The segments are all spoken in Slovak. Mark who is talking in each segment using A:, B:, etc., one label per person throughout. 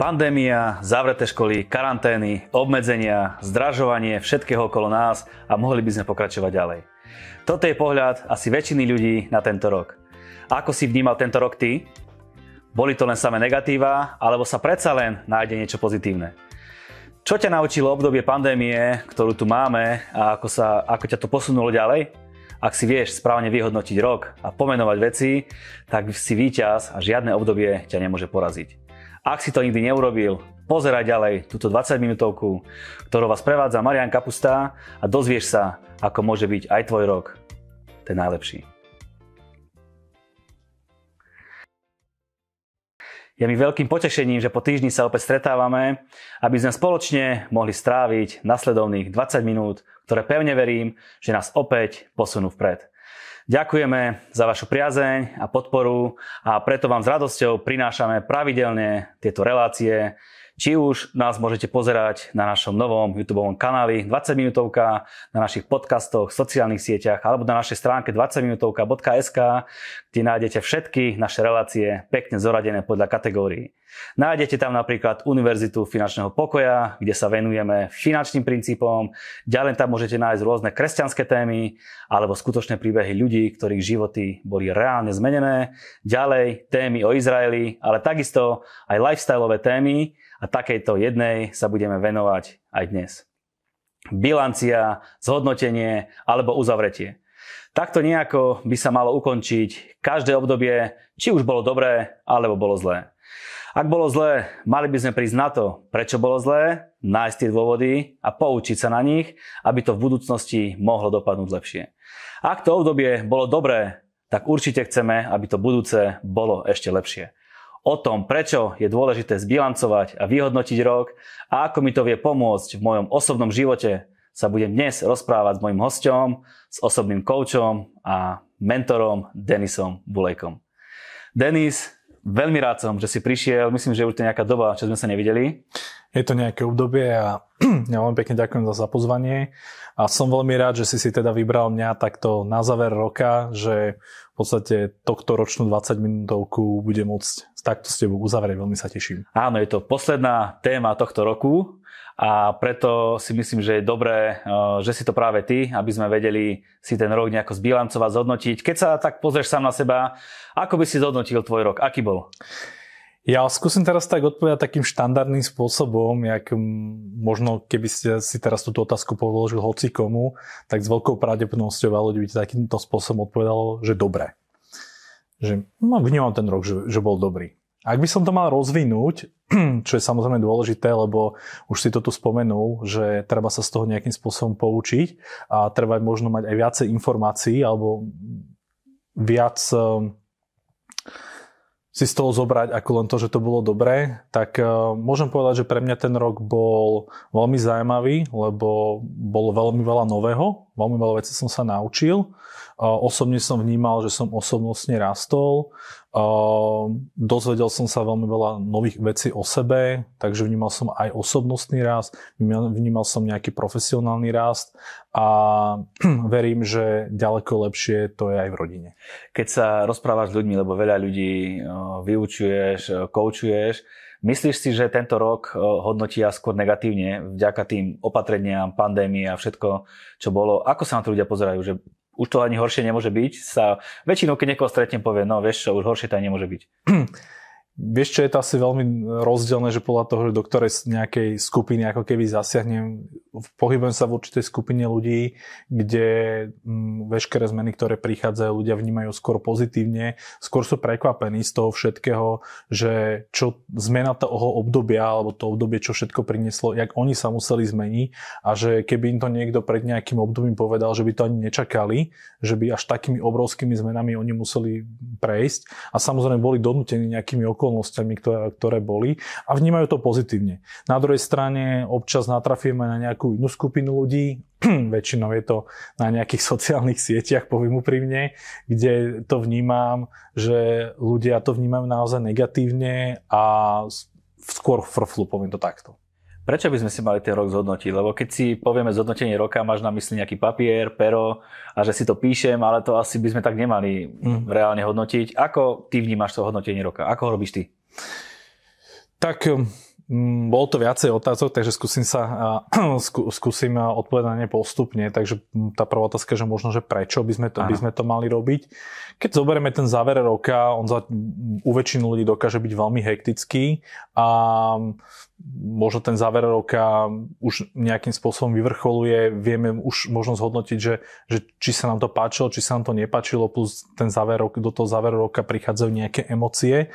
A: Pandémia, zavreté školy, karantény, obmedzenia, zdražovanie všetkého okolo nás a mohli by sme pokračovať ďalej. Toto je pohľad asi väčšiny ľudí na tento rok. Ako si vnímal tento rok ty? Boli to len samé negatíva, alebo sa predsa len nájde niečo pozitívne? Čo ťa naučilo obdobie pandémie, ktorú tu máme a ako, sa, ako ťa to posunulo ďalej? Ak si vieš správne vyhodnotiť rok a pomenovať veci, tak si víťaz a žiadne obdobie ťa nemôže poraziť. Ak si to nikdy neurobil, pozeraj ďalej túto 20 minútovku, ktorú vás prevádza Marian Kapustá a dozvieš sa, ako môže byť aj tvoj rok ten najlepší. Je mi veľkým potešením, že po týždni sa opäť stretávame, aby sme spoločne mohli stráviť nasledovných 20 minút, ktoré pevne verím, že nás opäť posunú vpred. Ďakujeme za vašu priazeň a podporu a preto vám s radosťou prinášame pravidelne tieto relácie, či už nás môžete pozerať na našom novom YouTube kanáli 20 minútovka, na našich podcastoch, sociálnych sieťach alebo na našej stránke 20 minútovka.sk, kde nájdete všetky naše relácie pekne zoradené podľa kategórií. Nájdete tam napríklad Univerzitu finančného pokoja, kde sa venujeme finančným princípom, ďalej tam môžete nájsť rôzne kresťanské témy alebo skutočné príbehy ľudí, ktorých životy boli reálne zmenené, ďalej témy o Izraeli, ale takisto aj lifestyleové témy, a takejto jednej sa budeme venovať aj dnes. Bilancia, zhodnotenie alebo uzavretie. Takto nejako by sa malo ukončiť každé obdobie, či už bolo dobré alebo bolo zlé. Ak bolo zlé, mali by sme prísť na to, prečo bolo zlé, nájsť tie dôvody a poučiť sa na nich, aby to v budúcnosti mohlo dopadnúť lepšie. Ak to obdobie bolo dobré, tak určite chceme, aby to budúce bolo ešte lepšie o tom, prečo je dôležité zbilancovať a vyhodnotiť rok a ako mi to vie pomôcť v mojom osobnom živote, sa budem dnes rozprávať s mojim hosťom, s osobným koučom a mentorom Denisom Bulejkom. Denis, veľmi rád som, že si prišiel. Myslím, že už to je nejaká doba, čo sme sa
B: nevideli je to nejaké obdobie a ja veľmi pekne ďakujem za pozvanie a som veľmi rád, že si si teda vybral mňa takto na záver roka, že v podstate tohto ročnú 20 minútovku bude môcť takto s tebou uzavrieť, veľmi sa teším.
A: Áno, je to posledná téma tohto roku a preto si myslím, že je dobré, eh, že si to práve ty, aby sme vedeli si ten rok nejako zbilancovať, zhodnotiť. Keď sa tak pozrieš sám na seba, ako by si zhodnotil tvoj rok? Aký bol?
B: Ja skúsim teraz tak odpovedať takým štandardným spôsobom, jak mm, možno keby ste si teraz túto otázku položil hoci komu, tak s veľkou pravdepodobnosťou veľa ľudí by takýmto spôsobom odpovedalo, že dobre. Že no, vnímam ten rok, že, že bol dobrý. Ak by som to mal rozvinúť, čo je samozrejme dôležité, lebo už si to tu spomenul, že treba sa z toho nejakým spôsobom poučiť a treba možno mať aj viacej informácií alebo viac um, si z toho zobrať ako len to, že to bolo dobré, tak uh, môžem povedať, že pre mňa ten rok bol veľmi zaujímavý, lebo bolo veľmi veľa nového, veľmi veľa vecí som sa naučil. Osobne som vnímal, že som osobnostne rastol. Dozvedel som sa veľmi veľa nových vecí o sebe, takže vnímal som aj osobnostný rast, vnímal som nejaký profesionálny rast a verím, že ďaleko lepšie to je aj v rodine. Keď sa
A: rozprávaš s ľuďmi, lebo veľa ľudí vyučuješ, koučuješ, Myslíš si, že tento rok eh, hodnotia skôr negatívne vďaka tým opatreniam, pandémii a všetko, čo bolo? Ako sa na to ľudia pozerajú? Že už to ani horšie nemôže byť? Sa väčšinou, keď niekoho stretnem,
B: povie, no vieš čo, už horšie to ani nemôže byť. Vieš, čo je to asi veľmi rozdielne, že podľa toho, že do ktorej nejakej skupiny ako keby zasiahnem, pohybujem sa v určitej skupine ľudí, kde mm, veškeré zmeny, ktoré prichádzajú, ľudia vnímajú skôr pozitívne, skôr sú prekvapení z toho všetkého, že čo zmena toho obdobia, alebo to obdobie, čo všetko prinieslo, jak oni sa museli zmeniť a že keby im to niekto pred nejakým obdobím povedal, že by to ani nečakali, že by až takými obrovskými zmenami oni museli prejsť a samozrejme boli donútení nejakými okolnostami okolnostiami, ktoré, ktoré boli a vnímajú to pozitívne. Na druhej strane občas natrafíme na nejakú inú skupinu ľudí, väčšinou je to na nejakých sociálnych sieťach, poviem úprimne, kde to vnímam, že ľudia to vnímajú naozaj negatívne a skôr frflu, poviem to takto.
A: Prečo by sme si mali ten rok zhodnotiť? Lebo keď si povieme zhodnotenie roka, máš na mysli nejaký papier, pero a že si to píšem, ale to asi by sme tak nemali mm. reálne hodnotiť.
B: Ako ty vnímaš to hodnotenie roka? Ako ho robíš ty? Tak um, Mm, bolo to viacej otázok, takže skúsim sa skúsim odpovedať postupne. Takže mm, tá prvá otázka, že možno, že prečo by sme, to, by sme to mali robiť. Keď zoberieme ten záver roka, on za, u väčšinu ľudí dokáže byť veľmi hektický a možno ten záver roka už nejakým spôsobom vyvrcholuje, vieme už možno zhodnotiť, že, že či sa nám to páčilo, či sa nám to nepáčilo, plus ten záver rok, do toho záveru roka prichádzajú nejaké emócie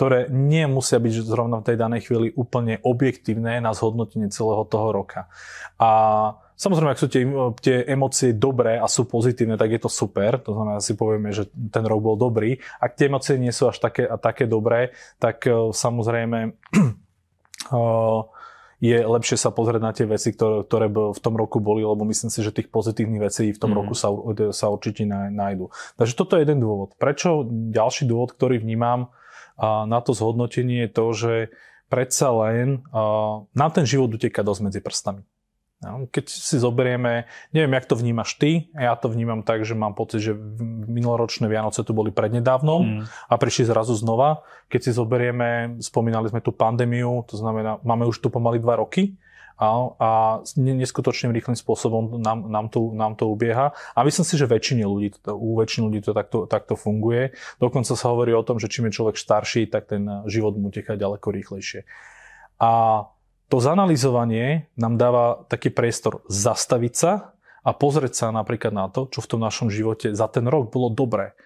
B: ktoré nemusia byť zrovna v tej danej chvíli úplne objektívne na zhodnotenie celého toho roka. A Samozrejme, ak sú tie, tie emócie dobré a sú pozitívne, tak je to super. To znamená, si povieme, že ten rok bol dobrý. Ak tie emócie nie sú až také, a také dobré, tak e, samozrejme e, je lepšie sa pozrieť na tie veci, ktoré, ktoré v tom roku boli, lebo myslím si, že tých pozitívnych vecí v tom mm. roku sa, e, sa určite nájdú. Takže toto je jeden dôvod. Prečo ďalší dôvod, ktorý vnímam, na to zhodnotenie je to, že predsa len nám ten život uteká dosť medzi prstami. No, keď si zoberieme, neviem, jak to vnímaš ty, ja to vnímam tak, že mám pocit, že minuloročné Vianoce tu boli prednedávnom mm. a prišli zrazu znova. Keď si zoberieme, spomínali sme tú pandémiu, to znamená, máme už tu pomaly dva roky, a, a neskutočným rýchlým spôsobom nám, nám, to, nám to ubieha. A myslím si, že väčšine ľudí, u väčšiny ľudí to takto, takto funguje. Dokonca sa hovorí o tom, že čím je človek starší, tak ten život mu uteká ďaleko rýchlejšie. A to zanalizovanie nám dáva taký priestor zastaviť sa a pozrieť sa napríklad na to, čo v tom našom živote za ten rok bolo dobré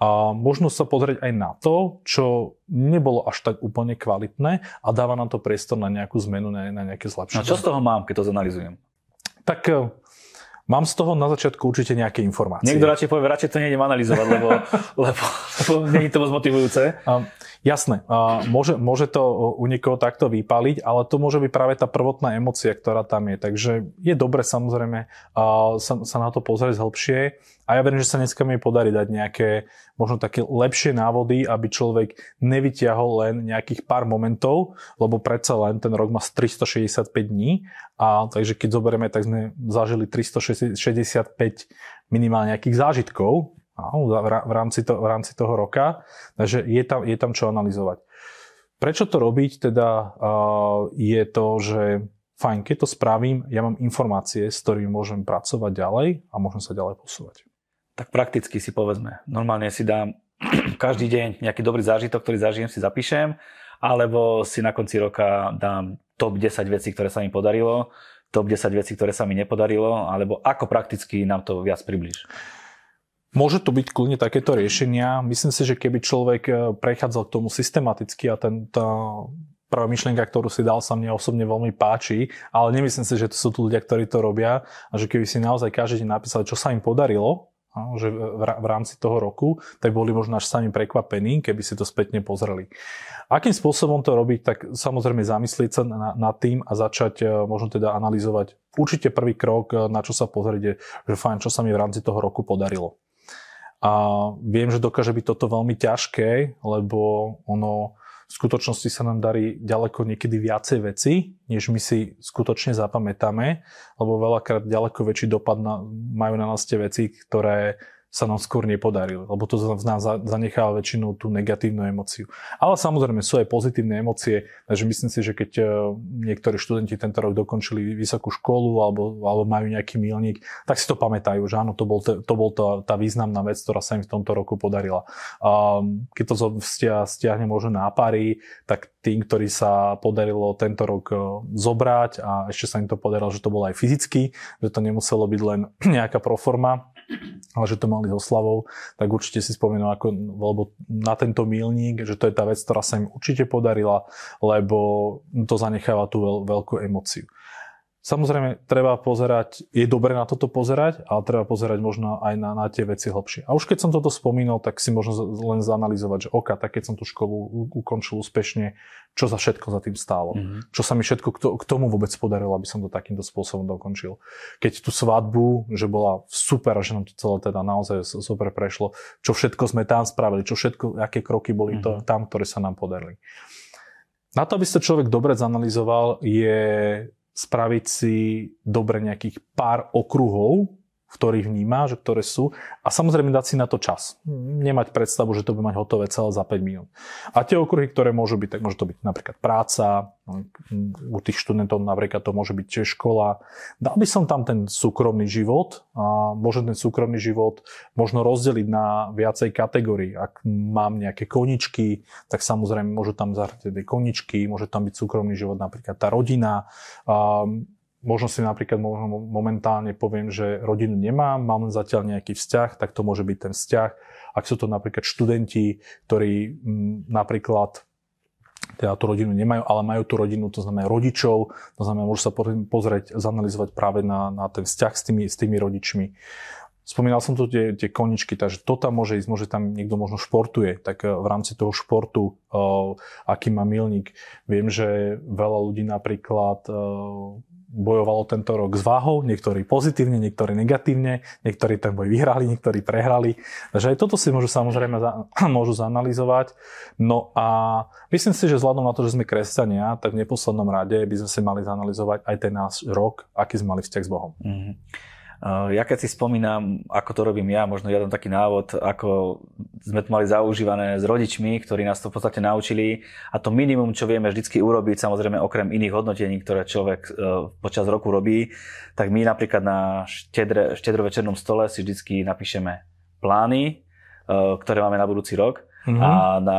B: a možno sa pozrieť aj na to, čo nebolo až tak úplne kvalitné a dáva nám to priestor na nejakú zmenu, na, nejaké zlepšenie. No a čo z toho mám, keď to zanalizujem? Tak eh, Mám z toho na začiatku určite nejaké informácie. Niekto
A: radšej povie, radšej to nejdem analyzovať, lebo,
B: lebo, lebo
A: nie je to moc motivujúce.
B: Jasné, môže, môže to u niekoho takto vypaliť, ale to môže byť práve tá prvotná emocia, ktorá tam je. Takže je dobre samozrejme sa, sa na to pozrieť hĺbšie. a ja verím, že sa dneska mi podarí dať nejaké možno také lepšie návody, aby človek nevyťahol len nejakých pár momentov, lebo predsa len ten rok má 365 dní a takže keď zoberieme, tak sme zažili 365 minimálne nejakých zážitkov áno, v rámci, to, v rámci toho roka. Takže je tam, je tam čo analyzovať. Prečo to robiť? Teda je to, že fajn, keď to spravím, ja mám informácie, s ktorými môžem pracovať ďalej a môžem sa ďalej posúvať. Tak prakticky si povedzme,
A: normálne si dám každý deň nejaký dobrý zážitok, ktorý zažijem, si zapíšem, alebo si na konci roka dám top 10 vecí, ktoré sa mi podarilo, top 10 vecí, ktoré sa mi nepodarilo, alebo ako prakticky nám to viac približ.
B: Môže to byť kľudne takéto riešenia. Myslím si, že keby človek e, prechádzal k tomu systematicky a ten, tá prvá myšlienka, ktorú si dal, sa mne osobne veľmi páči, ale nemyslím si, že to sú tu ľudia, ktorí to robia a že keby si naozaj každý deň napísal, čo sa im podarilo, že v rámci toho roku, tak boli možno až sami prekvapení, keby si to spätne pozreli. Akým spôsobom to robiť, tak samozrejme zamyslieť sa nad tým a začať e, možno teda analyzovať. Určite prvý krok, e, na čo sa pozrieť, že fajn, čo sa mi v rámci toho roku podarilo. A viem, že dokáže byť toto veľmi ťažké, lebo ono v skutočnosti sa nám darí ďaleko niekedy viacej veci, než my si skutočne zapamätáme, lebo veľakrát ďaleko väčší dopad na, majú na nás tie veci, ktoré sa nám skôr nepodarilo, lebo to v nás zanechalo väčšinou tú negatívnu emociu. Ale samozrejme sú aj pozitívne emócie, takže myslím si, že keď e, niektorí študenti tento rok dokončili vysokú školu alebo, alebo majú nejaký milník, tak si to pamätajú, že áno, to bol, te, to bol tá, tá významná vec, ktorá sa im v tomto roku podarila. Um, keď to stiahne možno na pary, tak tým, ktorí sa podarilo tento rok e, zobrať a ešte sa im to podarilo, že to bolo aj fyzicky, že to nemuselo byť len nejaká proforma, ale že to mali so Slavou, tak určite si spomenú ako, lebo na tento milník, že to je tá vec, ktorá sa im určite podarila, lebo to zanecháva tú veľ, veľkú emociu. Samozrejme, treba pozerať, je dobre na toto pozerať, ale treba pozerať možno aj na, na tie veci hlbšie. A už keď som toto spomínal, tak si možno len zanalizovať, že OK, tak keď som tú školu ukončil úspešne, čo za všetko za tým stálo. Mm-hmm. Čo sa mi všetko k tomu vôbec podarilo, aby som to takýmto spôsobom dokončil. Keď tú svadbu, že bola super, že nám to celé teda naozaj super prešlo, čo všetko sme tam spravili, čo všetko, aké kroky boli mm-hmm. to, mhm. tam, ktoré sa nám podarili. Na to, aby sa človek dobre zanalizoval, je spraviť si dobre nejakých pár okruhov v ktorých že ktoré sú a samozrejme dať si na to čas. Nemať predstavu, že to by mať hotové celé za 5 minút. A tie okruhy, ktoré môžu byť, tak môže to byť napríklad práca, no, u tých študentov napríklad to môže byť tiež škola. Dal by som tam ten súkromný život a môžem ten súkromný život možno rozdeliť na viacej kategórii. Ak mám nejaké koničky, tak samozrejme môžu tam zahrať tie koničky, môže tam byť súkromný život napríklad tá rodina, Možno si napríklad možno momentálne poviem, že rodinu nemám, mám len zatiaľ nejaký vzťah, tak to môže byť ten vzťah. Ak sú to napríklad študenti, ktorí m, napríklad teda tú rodinu nemajú, ale majú tú rodinu, to znamená rodičov, to znamená, môžu sa pozrieť, zanalizovať práve na, na ten vzťah s tými, s tými rodičmi. Spomínal som tu tie, tie koničky, takže to tam môže ísť, môže tam niekto možno športuje, tak e, v rámci toho športu, uh, aký má milník. Viem, že veľa ľudí napríklad uh, bojovalo tento rok s váhou, niektorí pozitívne, niektorí negatívne, niektorí ten boj vyhrali, niektorí prehrali. Takže aj toto si môžu samozrejme za, môžu zanalizovať. No a myslím si, že vzhľadom na to, že sme kresťania, tak v neposlednom rade by sme si mali zanalizovať aj ten náš rok, aký sme mali vzťah s Bohom. Mm-hmm. Eh, ja keď si spomínam, ako to robím ja, možno ja dám taký návod, ako sme to mali zaužívané
A: s rodičmi, ktorí nás to v podstate naučili a to minimum, čo vieme vždy urobiť, samozrejme okrem iných hodnotení, ktoré človek eh, počas roku robí, tak my napríklad na štedre, štedrovečernom stole si vždycky napíšeme plány, eh, ktoré máme na budúci rok mm-hmm. a na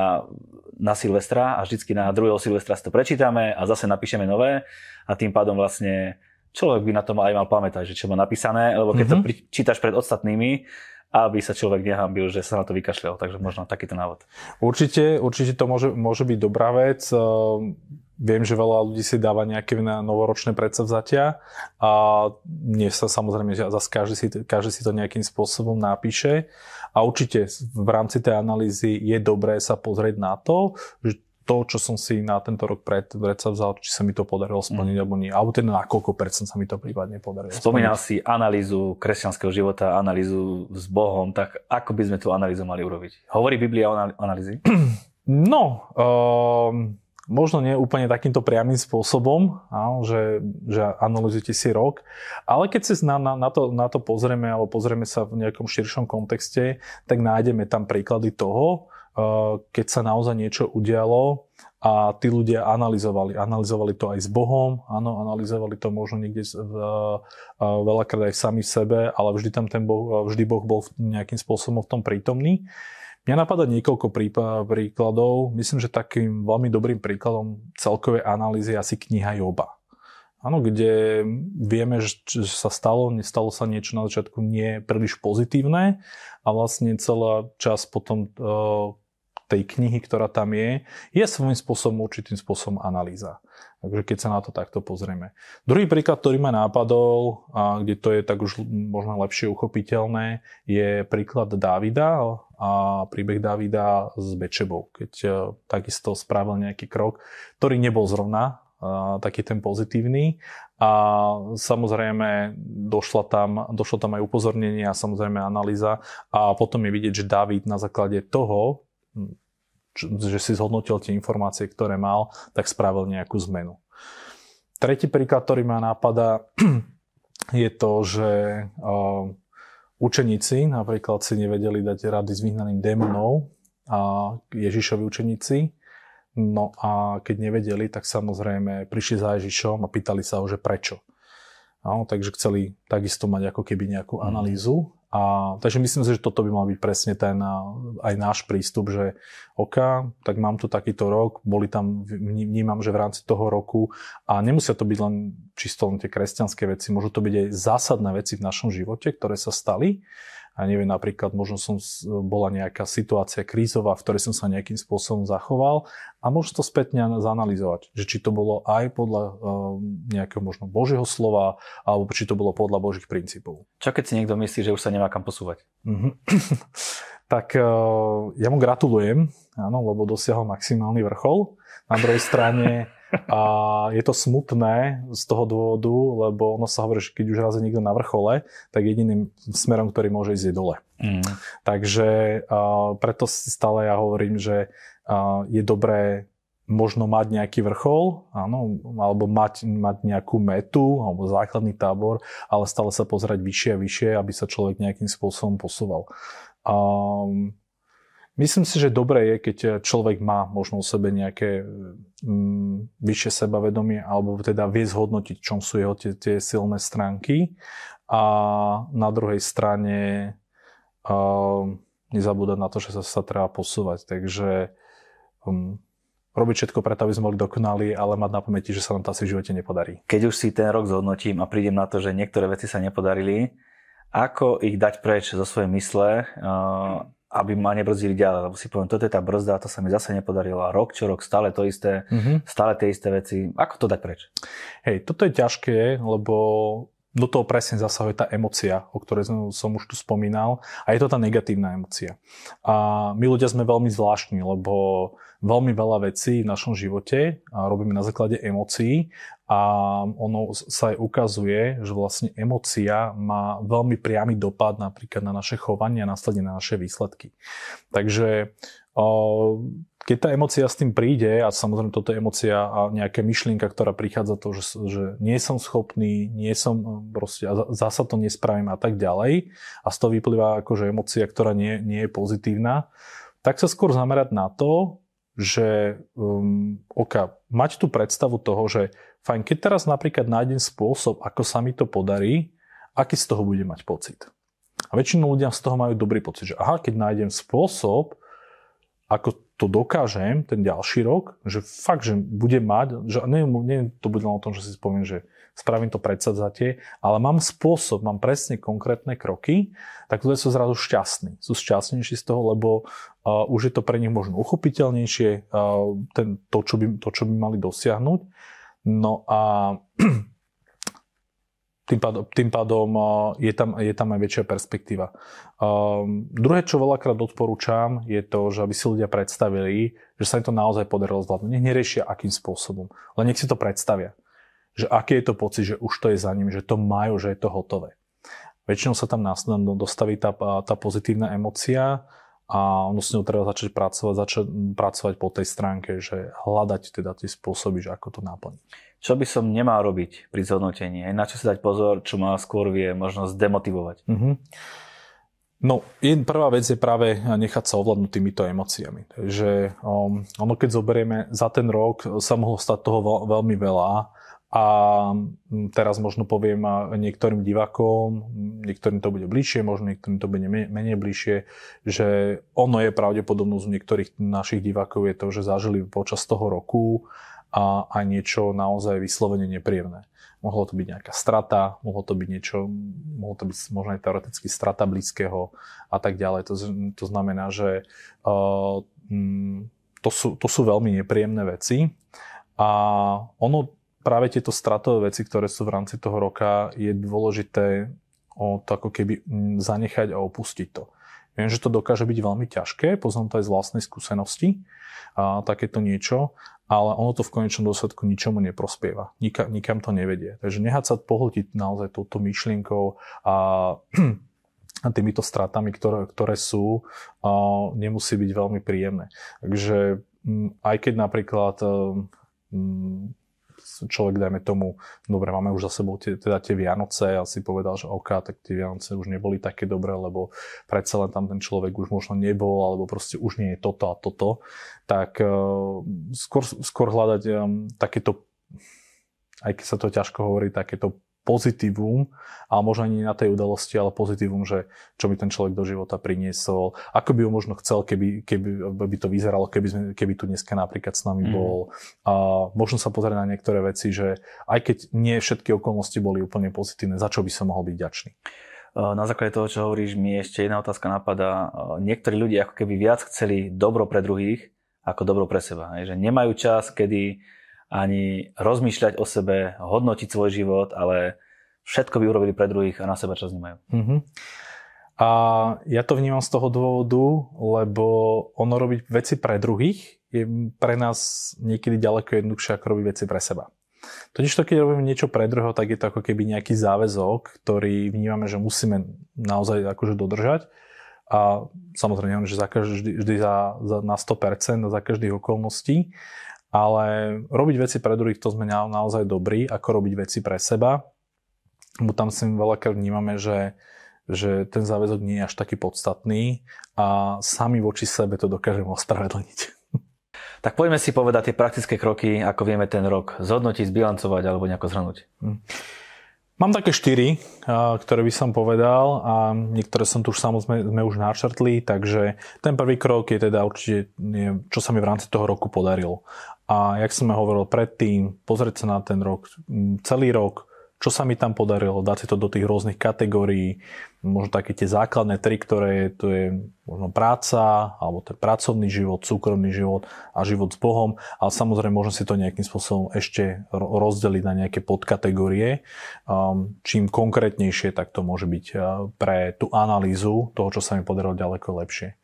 A: na Silvestra a vždycky na druhého Silvestra si to prečítame a zase napíšeme nové a tým pádom vlastne človek by na tom aj mal pamätať, že čo má napísané, lebo keď mm-hmm. to mhm. čítaš pred ostatnými, aby sa človek nehambil, že sa na to vykašľal. Takže možno takýto návod.
B: Určite, určite to môže, môže byť dobrá vec. Ehm, viem, že veľa ľudí si dáva nejaké novoročné predsavzatia a nie sa samozrejme, že zase každý si, každý si to nejakým spôsobom napíše. A určite v rámci tej analýzy je dobré sa pozrieť na to, že to, čo som si na tento rok pred, predsa vzal, či sa mi to podarilo mm. splniť mm. alebo nie. Alebo teda na koľko percent sa mi to prípadne podarilo Spomínal splniť.
A: si analýzu kresťanského života, analýzu s Bohom, tak ako by sme tú analýzu mali urobiť?
B: Hovorí Biblia o
A: analýzi?
B: No, um, možno nie úplne takýmto priamým spôsobom, áno, že, že analýzujte si rok, ale keď si na, na, na, to, na to pozrieme alebo pozrieme sa v nejakom širšom kontexte, tak nájdeme tam príklady toho, Eh, keď sa naozaj niečo udialo a tí ľudia analyzovali. Analyzovali to aj s Bohom, áno, analyzovali to možno niekde v, eh, veľakrát aj sami sebe, ale vždy tam ten boh, eh, vždy Boh bol nejakým spôsobom v tom prítomný. Mňa napadá niekoľko príkladov. Myslím, že takým veľmi dobrým príkladom celkovej analýzy je asi kniha Joba. Áno, kde vieme, že sa stalo, nestalo sa niečo na začiatku nie príliš pozitívne a vlastne celá čas potom tej knihy, ktorá tam je, je svojím spôsobom určitým spôsobom analýza. Takže keď sa na to takto pozrieme. Druhý príklad, ktorý ma nápadol, a kde to je tak už možno lepšie uchopiteľné, je príklad Davida a príbeh Davida s Bečebou, keď e, takisto spravil nejaký krok, ktorý nebol zrovna e, taký ten pozitívny. A samozrejme došlo tam, došlo tam aj upozornenie a samozrejme analýza a potom je vidieť, že David na základe toho hm, že si zhodnotil tie informácie, ktoré mal, tak spravil nejakú zmenu. Tretí príklad, ktorý ma napadá, je to, že učeníci napríklad si nevedeli dať rady s vyhnaným démonom a Ježišovi učeníci. No a keď nevedeli, tak samozrejme prišli za Ježišom a pýtali sa ho, že prečo. No, takže chceli takisto mať ako keby nejakú mhm. analýzu a, takže myslím si, že toto by mal byť presne ten eh, aj náš prístup, že OK, tak mám tu takýto rok, boli tam, vnímam, že v rámci toho roku a nemusia to byť len čisto len tie kresťanské veci, môžu to byť aj zásadné veci v našom živote, ktoré sa stali a neviem, napríklad možno som bola nejaká situácia krízová, v ktorej som sa nejakým spôsobom zachoval a môžem to spätne zanalizovať, že či to bolo aj podľa eh, nejakého možno Božieho slova, alebo či to bolo podľa Božích princípov.
A: Čo keď si niekto myslí,
B: že už sa nemá kam posúvať? Mhm. tak eh, ja mu gratulujem, áno, lebo dosiahol maximálny vrchol. Na druhej strane a je to smutné z toho dôvodu, lebo ono sa hovorí, že keď už raz je niekto na vrchole, tak jediným smerom, ktorý môže ísť, je dole. Mm. Takže uh, preto stále ja hovorím, že uh, je dobré možno mať nejaký vrchol, áno, alebo mať, mať nejakú metu alebo základný tábor, ale stále sa pozerať vyššie a vyššie, aby sa človek nejakým spôsobom posúval. Um, Myslím si, že dobré je, keď eh, človek má možno o sebe nejaké eh, mm, vyššie sebavedomie alebo teda vie zhodnotiť, čom sú jeho tie, tie silné stránky a na druhej strane uh, nezabúdať na to, že sa, sa treba posúvať. Takže um, robiť všetko preto, aby sme boli dokonali, ale mať na pamäti, že sa nám to asi v živote nepodarí.
A: Keď už si ten rok zhodnotím a prídem na to, že niektoré veci sa nepodarili, ako ich dať preč zo svojej mysle, uh aby ma nebrzdili ďalej, lebo si poviem, toto je tá
B: brzda, to sa mi zase nepodarilo a rok čo rok stále to isté, mm-hmm. stále tie isté veci. Ako to dať preč? Hej, toto je ťažké, lebo do toho presne zasahuje tá emocia, o ktorej som, som už tu spomínal. A je to tá negatívna emocia. A my ľudia sme veľmi zvláštni, lebo veľmi veľa vecí v našom živote a robíme na základe emócií a ono sa aj ukazuje, že vlastne emocia má veľmi priamy dopad napríklad na naše chovanie a následne na naše výsledky. Takže keď tá emocia s tým príde, a samozrejme toto je emocia a nejaká myšlienka, ktorá prichádza to, že, že nie som schopný, nie som e, proste, a zasa to nespravím a tak ďalej, a z toho vyplýva akože emocia, ktorá nie, nie je pozitívna, tak sa skôr zamerať na to, že um, oka, mať tú predstavu toho, že fajn, keď teraz napríklad nájdem spôsob, ako sa mi to podarí, aký z toho bude mať pocit. A väčšinou ľudia z toho majú dobrý pocit, že aha, keď nájdem spôsob, ako to dokážem ten ďalší rok, že fakt, že bude mať, že neviem, neviem to bude len o tom, že si spomínam, že spravím to predsadzatie, ale mám spôsob, mám presne konkrétne kroky, tak ľudia sú zrazu šťastní. Sú šťastnejší z toho, lebo už je to pre nich možno uchopiteľnejšie, ten, to, čo by, to, čo by mali dosiahnuť. No a tým pádom, tým pádom je, tam, je tam aj väčšia perspektíva. Uh, druhé, čo veľakrát odporúčam, je to, že aby si ľudia predstavili, že sa im to naozaj podarilo zvládnuť. Nech neriešia akým spôsobom, len nech si to predstavia. Že aký je to pocit, že už to je za ním, že to majú, že je to hotové. Väčšinou sa tam následne dostaví tá, tá pozitívna emocia, a ono s ňou treba začať pracovať, začať pracovať po tej stránke, že hľadať teda tie spôsoby, že ako to naplniť. Čo
A: by som nemal robiť pri zhodnotení? Na čo si dať pozor, čo ma skôr vie možnosť zdemotivovať? Mm-hmm.
B: No, prvá vec je práve nechať sa ovládnuť týmito emóciami. Takže um, ono, keď zoberieme za ten rok, sa mohlo stať toho veľmi veľa a mm, teraz možno poviem niektorým divakom, niektorým to bude bližšie, možno niektorým to bude menej bližšie, že ono je pravdepodobnosť u niektorých našich divakov je to, že zažili počas toho roku a, a niečo naozaj vyslovene nepríjemné. Mohlo to byť nejaká strata, mohlo to byť niečo, mohlo to byť možno aj teoreticky strata blízkeho a tak ďalej. To, to znamená, že uh, to, sú, to sú veľmi nepríjemné veci a ono práve tieto stratové veci, ktoré sú v rámci toho roka, je dôležité o to ako keby mm, zanechať a opustiť to. Viem, že to dokáže byť veľmi ťažké, poznám to aj z vlastnej skúsenosti, a takéto niečo, ale ono to v konečnom dôsledku ničomu neprospieva. Nika, nikam to nevedie. Takže nehať sa pohltiť naozaj touto myšlienkou a, a týmito stratami, ktoré, ktoré sú, a nemusí byť veľmi príjemné. Takže mm, aj keď napríklad ehm, mm, človek, dajme tomu, dobre, máme už za sebou tie, teda tie Vianoce a si povedal, že OK, tak tie Vianoce už neboli také dobré, lebo predsa len tam ten človek už možno nebol, alebo proste už nie je toto a toto, tak uh, skôr, skôr hľadať um, takéto, aj keď sa to ťažko hovorí, takéto pozitívum, a možno ani na tej udalosti, ale pozitívum, že čo by ten človek do života priniesol, ako by ho možno chcel, keby, keby by to vyzeralo, keby, sme, keby tu dneska napríklad s nami mm. bol. A možno sa pozrieť na niektoré veci, že aj keď nie všetky okolnosti boli úplne pozitívne, za čo by som mohol byť ďačný. E, na
A: základe toho, čo hovoríš, mi ešte jedna otázka napadá. E, niektorí ľudia ako keby viac chceli dobro pre druhých, ako dobro pre seba. Že nemajú čas, kedy ani rozmýšľať o sebe, hodnotiť svoj život, ale všetko by urobili pre druhých a na seba čas nemajú.
B: Uh-huh. A ja to vnímam z toho dôvodu, lebo ono robiť veci pre druhých je pre nás niekedy ďaleko jednoduchšie, ako robiť veci pre seba. Totiž to, keď robíme niečo pre druhého, tak je to ako keby nejaký záväzok, ktorý vnímame, že musíme naozaj akože dodržať. A samozrejme, že za každý, vždy za, za, na 100% za každých okolností ale robiť veci pre druhých, to sme naozaj dobrí, ako robiť veci pre seba. Bo tam si veľakrát vnímame, že, že ten záväzok nie je až taký podstatný a sami voči sebe to dokážeme ospravedlniť.
A: Tak poďme si povedať tie praktické kroky, ako vieme ten rok zhodnotiť, zbilancovať
B: alebo nejako zhrnúť. Hm. Mám také štyri, ktoré by som povedal a niektoré som tu už samozrejme sme už načrtli, takže ten prvý krok je teda určite, čo sa mi v rámci toho roku podarilo. A jak som hovoril predtým, pozrieť sa na ten rok, celý rok, čo sa mi tam podarilo, dať si to do tých rôznych kategórií, možno také tie základné tri, ktoré to je možno práca, alebo to je pracovný život, súkromný život a život s Bohom, ale samozrejme môžem si to nejakým spôsobom ešte rozdeliť na nejaké podkategórie. Ehm, čím konkrétnejšie, tak to môže byť eh, pre tú analýzu toho, čo sa mi podarilo ďaleko lepšie.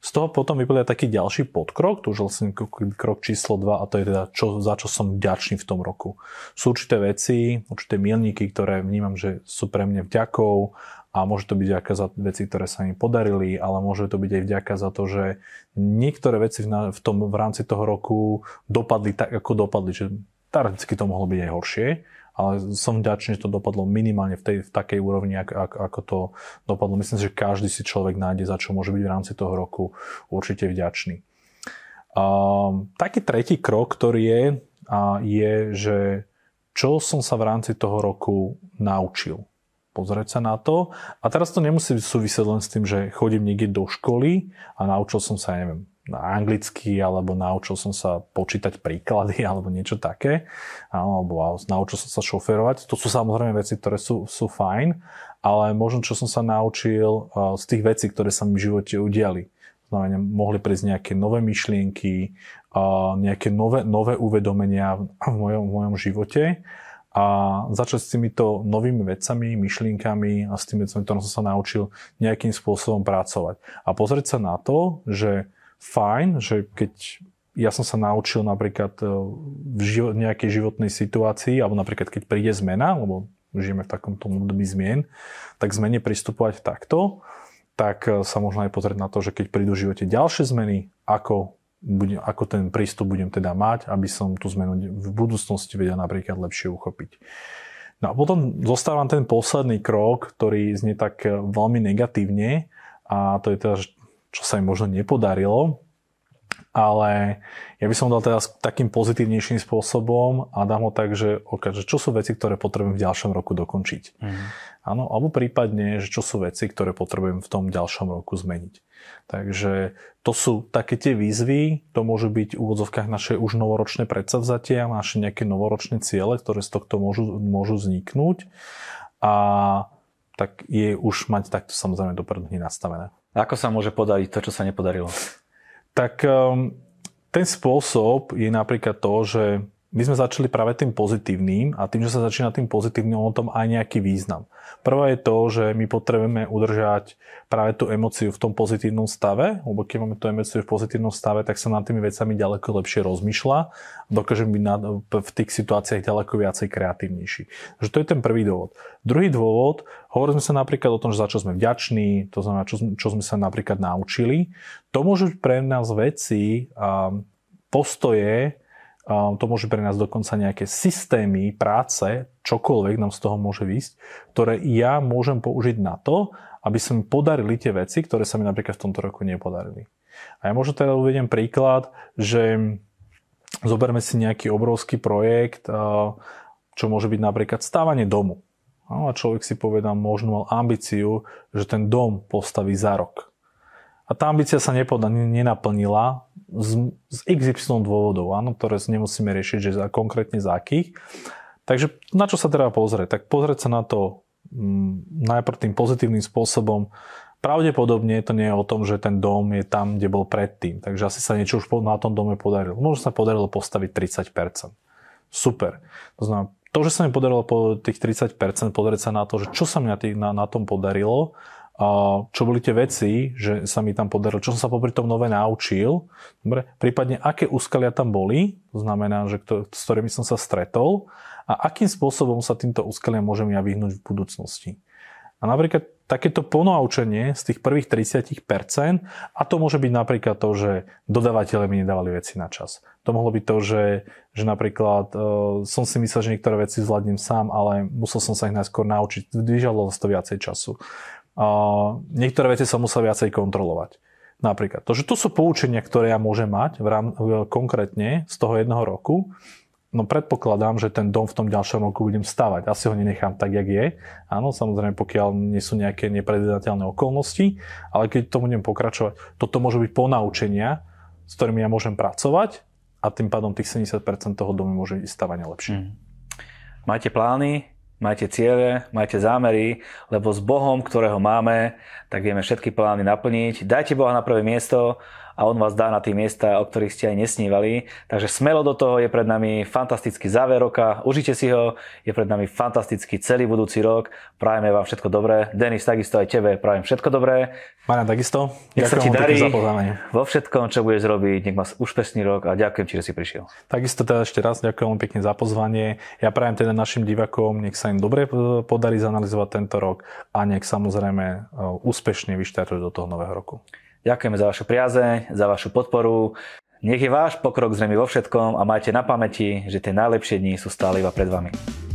B: Z toho potom vypadá taký ďalší podkrok, to už vlastne krok číslo 2 a to je teda čo, za čo som vďačný v tom roku. Sú určité veci, určité milníky, ktoré vnímam, že sú pre mňa vďakou a môže to byť vďaka za veci, ktoré sa mi podarili, ale môže to byť aj vďaka za to, že niektoré veci v, tom, v rámci toho roku dopadli tak, ako dopadli, že Teoreticky to mohlo byť aj horšie, ale som vďačný, že to dopadlo minimálne v, tej, v takej úrovni, ako, ako to dopadlo. Myslím si, že každý si človek nájde, za čo môže byť v rámci toho roku určite vďačný. Um, taký tretí krok, ktorý je, a je, že čo som sa v rámci toho roku naučil. Pozrieť sa na to. A teraz to nemusí súvisieť len s tým, že chodím niekde do školy a naučil som sa, ja neviem, na anglicky, alebo naučil som sa počítať príklady, alebo niečo také, alebo naučil som sa šoferovať. To sú samozrejme veci, ktoré sú, sú fajn, ale možno čo som sa naučil z tých vecí, ktoré sa mi v živote udiali. Znamená, mohli prísť nejaké nové myšlienky, nejaké nové, nové uvedomenia v mojom, v mojom živote a začať s týmito novými vecami, myšlienkami a s tými vecami, ktorým som sa naučil nejakým spôsobom pracovať. A pozrieť sa na to, že fajn, že keď ja som sa naučil napríklad e, v živo- nejakej životnej situácii, alebo napríklad keď príde zmena, lebo žijeme v takomto období zmien, tak zmene pristupovať takto, tak e, sa možno aj pozrieť na to, že keď prídu v živote ďalšie zmeny, ako, bude, ako ten prístup budem teda mať, aby som tú zmenu v budúcnosti vedel napríklad lepšie uchopiť. No a potom zostávam ten posledný krok, ktorý znie tak e, veľmi negatívne, a to je teda, čo sa im možno nepodarilo. Ale ja by som dal teraz takým pozitívnejším spôsobom a dám ho tak, že, okay, že čo sú veci, ktoré potrebujem v ďalšom roku dokončiť. Mm-hmm. Áno, alebo prípadne, že čo sú veci, ktoré potrebujem v tom ďalšom roku zmeniť. Takže to sú také tie výzvy, to môžu byť v úvodzovkách naše už novoročné a naše nejaké novoročné ciele, ktoré z tohto môžu, môžu vzniknúť. A tak je už mať takto samozrejme dopredne nastavené. Ako sa môže podariť to, čo sa nepodarilo? Tak ehm, ten spôsob je napríklad to, že my sme začali práve tým pozitívnym a tým, že sa začína tým pozitívnym, on tom aj nejaký význam. Prvé je to, že my potrebujeme udržať práve tú emociu v tom pozitívnom stave, lebo keď máme tú emociu v pozitívnom stave, tak sa nad tými vecami ďaleko lepšie rozmýšľa, dokážem byť na, v tých situáciách ďaleko viacej kreatívnejší. Takže to je ten prvý dôvod. Druhý dôvod, hovoríme sa napríklad o tom, že za čo sme vďační, to znamená, čo, čo sme sa napríklad naučili. To môžu byť pre nás veci, a postoje, to môže pre nás dokonca nejaké systémy práce, čokoľvek nám z toho môže výjsť, ktoré ja môžem použiť na to, aby som podarili tie veci, ktoré sa mi napríklad v tomto roku nepodarili. A ja možno teda uvediem príklad, že zoberme si nejaký obrovský projekt, čo môže byť napríklad stávanie domu. No a človek si povedal, možno mal ambíciu, že ten dom postaví za rok. A tá ambícia sa nepoda, nenaplnila z, z XY dôvodov, áno, ktoré nemusíme riešiť, že za, konkrétne za akých. Takže na čo sa treba pozrieť? Tak pozrieť sa na to m, mm, najprv tým pozitívnym spôsobom. Pravdepodobne to nie je o tom, že ten dom je tam, kde bol predtým. Takže asi sa niečo už na tom dome podarilo. Možno sa podarilo postaviť 30%. Super. To znamená, to, že sa mi podarilo po tých 30%, pozrieť sa na to, že čo sa mi na, tých, na, na tom podarilo čo boli tie veci, že sa mi tam podarilo, čo som sa popri tom nové naučil, dobre, prípadne aké úskalia tam boli, to znamená, že kto, s ktorými som sa stretol a akým spôsobom sa týmto úskaliam môžem ja vyhnúť v budúcnosti. A napríklad takéto ponaučenie z tých prvých 30%, a to môže byť napríklad to, že dodávateľe mi nedávali veci na čas. To mohlo byť to, že, že napríklad e, som si myslel, že niektoré veci zvládnem sám, ale musel som sa ich najskôr naučiť. Vyžalo to viacej času niektoré veci sa musia viacej kontrolovať. Napríklad. že tu sú poučenia, ktoré ja môžem mať v rám, konkrétne z toho jedného roku. No predpokladám, že ten dom v tom ďalšom roku budem stavať. Asi ho nenechám tak, jak je. Áno, samozrejme, pokiaľ nie sú nejaké nepredvidateľné okolnosti, ale keď to budem pokračovať, toto môžu byť ponaučenia, s ktorými ja môžem pracovať a tým pádom tých 70% toho domu môže ísť stavať lepšie. Mm.
A: Máte plány? majte ciele, majte zámery, lebo s Bohom, ktorého máme, tak vieme všetky plány naplniť. Dajte Boha na prvé miesto a on vás dá na tie miesta, o ktorých ste aj nesnívali. Takže smelo do toho, je pred nami fantastický záver roka, užite si ho, je pred nami fantastický celý budúci rok, prajeme vám všetko dobré. Denis, takisto aj tebe prajem všetko dobré. Marian, takisto. Nech sa ti darí za
B: Vo všetkom, čo budeš robiť, nech máš úspešný rok a ďakujem ti, že si prišiel. Takisto teda ešte raz ďakujem pekne za pozvanie. Ja prajem teda našim divakom, nech sa im dobre e, podarí zanalizovať tento rok a nech samozrejme e, úspešne vyštartujú do toho nového roku. Ďakujeme za vašu priazeň, za vašu podporu.
A: Nech je váš pokrok zrejme vo všetkom a majte na pamäti, že tie najlepšie dni sú stále iba pred vami.